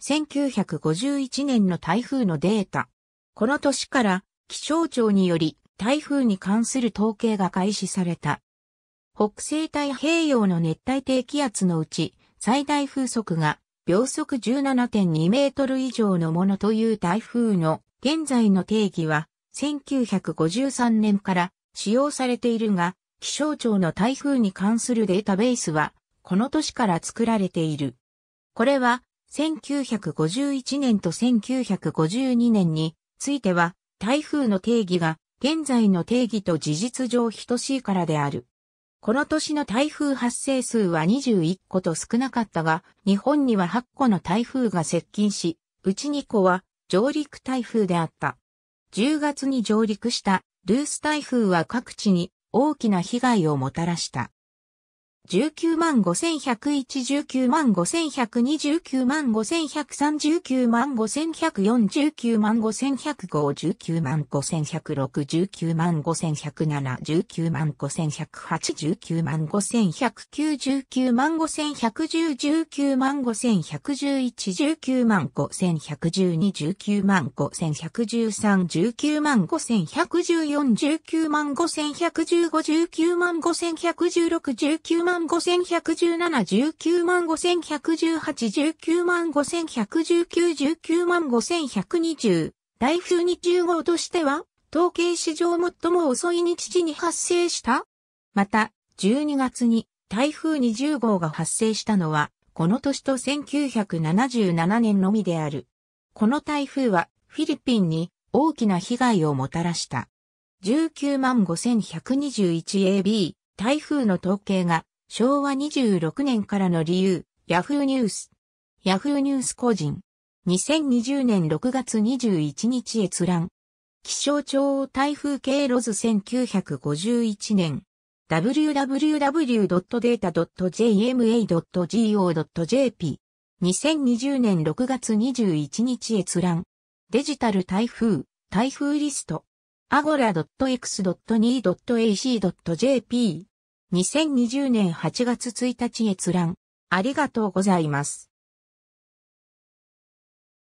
1951年の台風のデータ。この年から気象庁により台風に関する統計が開始された。北西太平洋の熱帯低気圧のうち最大風速が秒速17.2メートル以上のものという台風の現在の定義は1953年から使用されているが気象庁の台風に関するデータベースはこの年から作られている。これは1951年と1952年については、台風の定義が現在の定義と事実上等しいからである。この年の台風発生数は21個と少なかったが、日本には8個の台風が接近し、うち2個は上陸台風であった。10月に上陸したルース台風は各地に大きな被害をもたらした。19万5101、19万5120、19万5130、19万5140、19万5105、19万5106、19万5107、19万5108、19万5109、19万5110、19万5111、19万5112、19万5113、19万5114、19万5115、19万5116、19万万5117、19 5118、19万5119、19 5120。台風20号としては、統計史上最も遅い日時に発生したまた、12月に台風20号が発生したのは、この年と1977年のみである。この台風はフィリピンに大きな被害をもたらした。19 5121AB 台風の統計が昭和26年からの理由、ヤフーニュース。ヤフーニュース個人。2020年6月21日閲覧。気象庁台風経路図1951年。www.data.jma.go.jp。2020年6月21日閲覧。デジタル台風、台風リスト。agora.x.2.ac.jp 2020年8月1日閲覧。ありがとうございます。